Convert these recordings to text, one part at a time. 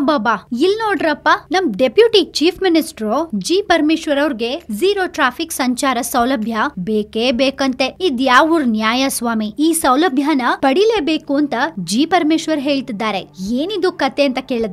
ಅಬ್ಬಾಬಾ ಇಲ್ ನೋಡ್ರಪ್ಪ ನಮ್ deputy chief minister G Parameshwar ಅವ್ರಿಗೆ ಜೀರೋ ಟ್ರಾಫಿಕ್ ಸಂಚಾರ ಸೌಲಭ್ಯ ಬೇಕೇ ಬೇಕಂತೆ ಯಾವ ನ್ಯಾಯ ಸ್ವಾಮಿ ಈ ಸೌಲಭ್ಯನ ಪಡಿಲೇಬೇಕು ಅಂತ ಜಿ ಪರಮೇಶ್ವರ್ ಹೇಳ್ತಿದ್ದಾರೆ ಏನಿದು ಕತೆ ಅಂತ ಕೇಳಿದ್ರ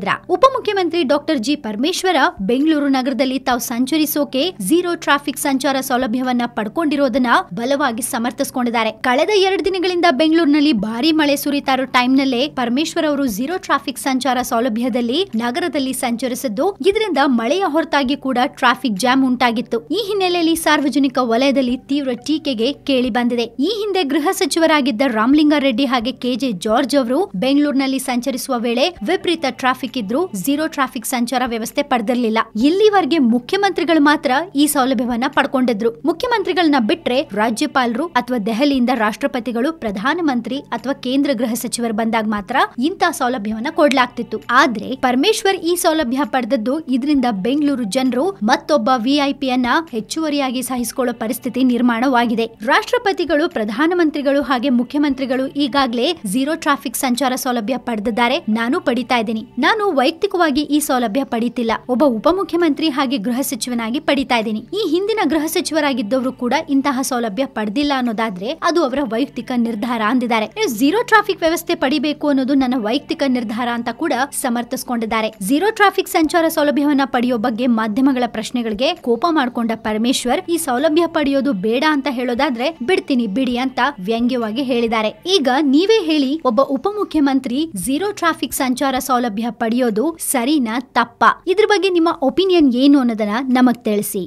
ಮುಖ್ಯಮಂತ್ರಿ ಡಾಕ್ಟರ್ ಜಿ ಪರಮೇಶ್ವರ ಬೆಂಗಳೂರು ನಗರದಲ್ಲಿ ತಾವು ಸಂಚರಿಸೋಕೆ ಜೀರೋ ಟ್ರಾಫಿಕ್ ಸಂಚಾರ ಸೌಲಭ್ಯವನ್ನ ಪಡ್ಕೊಂಡಿರೋದನ್ನ ಬಲವಾಗಿ ಸಮರ್ಥಿಸ್ಕೊಂಡಿದ್ದಾರೆ ಕಳೆದ ಎರಡು ದಿನಗಳಿಂದ ಬೆಂಗಳೂರಿನಲ್ಲಿ ಭಾರಿ ಮಳೆ ಸುರಿತಾರೋ ನಲ್ಲೇ ಪರಮೇಶ್ವರ್ ಅವರು ಜೀರೋ ಟ್ರಾಫಿಕ್ ಸಂಚಾರ ಸೌಲಭ್ಯದಲ್ಲಿ ನಗರದಲ್ಲಿ ಸಂಚರಿಸಿದ್ದು ಇದರಿಂದ ಮಳೆಯ ಹೊರತಾಗಿ ಕೂಡ ಟ್ರಾಫಿಕ್ ಜಾಮ್ ಉಂಟಾಗಿತ್ತು ಈ ಹಿನ್ನೆಲೆಯಲ್ಲಿ ಸಾರ್ವಜನಿಕ ವಲಯದಲ್ಲಿ ತೀವ್ರ ಟೀಕೆಗೆ ಕೇಳಿ ಬಂದಿದೆ ಈ ಹಿಂದೆ ಗೃಹ ಸಚಿವರಾಗಿದ್ದ ರಾಮಲಿಂಗಾರೆಡ್ಡಿ ಹಾಗೆ ಕೆಜೆ ಜಾರ್ಜ್ ಅವರು ಬೆಂಗಳೂರಿನಲ್ಲಿ ಸಂಚರಿಸುವ ವೇಳೆ ವಿಪರೀತ ಟ್ರಾಫಿಕ್ ಇದ್ರು ಜೀರೋ ಟ್ರಾಫಿಕ್ ಸಂಚಾರ ವ್ಯವಸ್ಥೆ ಪಡೆದಿರಲಿಲ್ಲ ಇಲ್ಲಿವರೆಗೆ ಮುಖ್ಯಮಂತ್ರಿಗಳು ಮಾತ್ರ ಈ ಸೌಲಭ್ಯವನ್ನ ಪಡ್ಕೊಂಡಿದ್ರು ಮುಖ್ಯಮಂತ್ರಿಗಳನ್ನ ಬಿಟ್ರೆ ರಾಜ್ಯಪಾಲರು ಅಥವಾ ದೆಹಲಿಯಿಂದ ರಾಷ್ಟ್ರಪತಿಗಳು ಪ್ರಧಾನಮಂತ್ರಿ ಅಥವಾ ಕೇಂದ್ರ ಗೃಹ ಸಚಿವರು ಬಂದಾಗ ಮಾತ್ರ ಇಂತಹ ಸೌಲಭ್ಯವನ್ನ ಕೊಡಲಾಗ್ತಿತ್ತು ಆದ್ರೆ ಪರಮೇಶ್ವರ್ ಈ ಸೌಲಭ್ಯ ಪಡೆದದ್ದು ಇದರಿಂದ ಬೆಂಗಳೂರು ಜನರು ಮತ್ತೊಬ್ಬ ವಿಐಪಿಯನ್ನ ಹೆಚ್ಚುವರಿಯಾಗಿ ಸಹಿಸಿಕೊಳ್ಳೋ ಪರಿಸ್ಥಿತಿ ನಿರ್ಮಾಣವಾಗಿದೆ ರಾಷ್ಟ್ರಪತಿಗಳು ಪ್ರಧಾನಮಂತ್ರಿಗಳು ಹಾಗೆ ಮುಖ್ಯಮಂತ್ರಿಗಳು ಈಗಾಗಲೇ ಜೀರೋ ಟ್ರಾಫಿಕ್ ಸಂಚಾರ ಸೌಲಭ್ಯ ಪಡೆದಿದ್ದಾರೆ ನಾನು ಪಡಿತಾ ಇದ್ದೀನಿ ನಾನು ವೈಯಕ್ತಿಕವಾಗಿ ಈ ಸೌಲಭ್ಯ ಪಡೀತಿಲ್ಲ ಒಬ್ಬ ಉಪಮುಖ್ಯಮಂತ್ರಿ ಹಾಗೆ ಗೃಹ ಸಚಿವನಾಗಿ ಪಡಿತಾ ಇದ್ದೀನಿ ಈ ಹಿಂದಿನ ಗೃಹ ಸಚಿವರಾಗಿದ್ದವರು ಕೂಡ ಇಂತಹ ಸೌಲಭ್ಯ ಪಡೆದಿಲ್ಲ ಅನ್ನೋದಾದ್ರೆ ಅದು ಅವರ ವೈಯಕ್ತಿಕ ನಿರ್ಧಾರ ಅಂದಿದ್ದಾರೆ ಜೀರೋ ಟ್ರಾಫಿಕ್ ವ್ಯವಸ್ಥೆ ಪಡಿಬೇಕು ಅನ್ನೋದು ನನ್ನ ವೈಯಕ್ತಿಕ ನಿರ್ಧಾರ ಅಂತ ಕೂಡ ಸಮರ್ಥ ಕಾಣಿಸಿಕೊಂಡಿದ್ದಾರೆ ಜೀರೋ ಟ್ರಾಫಿಕ್ ಸಂಚಾರ ಸೌಲಭ್ಯವನ್ನ ಪಡೆಯೋ ಬಗ್ಗೆ ಮಾಧ್ಯಮಗಳ ಪ್ರಶ್ನೆಗಳಿಗೆ ಕೋಪ ಮಾಡಿಕೊಂಡ ಪರಮೇಶ್ವರ್ ಈ ಸೌಲಭ್ಯ ಪಡೆಯೋದು ಬೇಡ ಅಂತ ಹೇಳೋದಾದ್ರೆ ಬಿಡ್ತೀನಿ ಬಿಡಿ ಅಂತ ವ್ಯಂಗ್ಯವಾಗಿ ಹೇಳಿದ್ದಾರೆ ಈಗ ನೀವೇ ಹೇಳಿ ಒಬ್ಬ ಉಪಮುಖ್ಯಮಂತ್ರಿ ಜೀರೋ ಟ್ರಾಫಿಕ್ ಸಂಚಾರ ಸೌಲಭ್ಯ ಪಡೆಯೋದು ಸರಿನಾ ತಪ್ಪ ಇದ್ರ ಬಗ್ಗೆ ನಿಮ್ಮ ಒಪಿನಿಯನ್ ಏನು ಅನ್ನೋದನ್ನ ನಮಗ್ ತಿಳಿಸಿ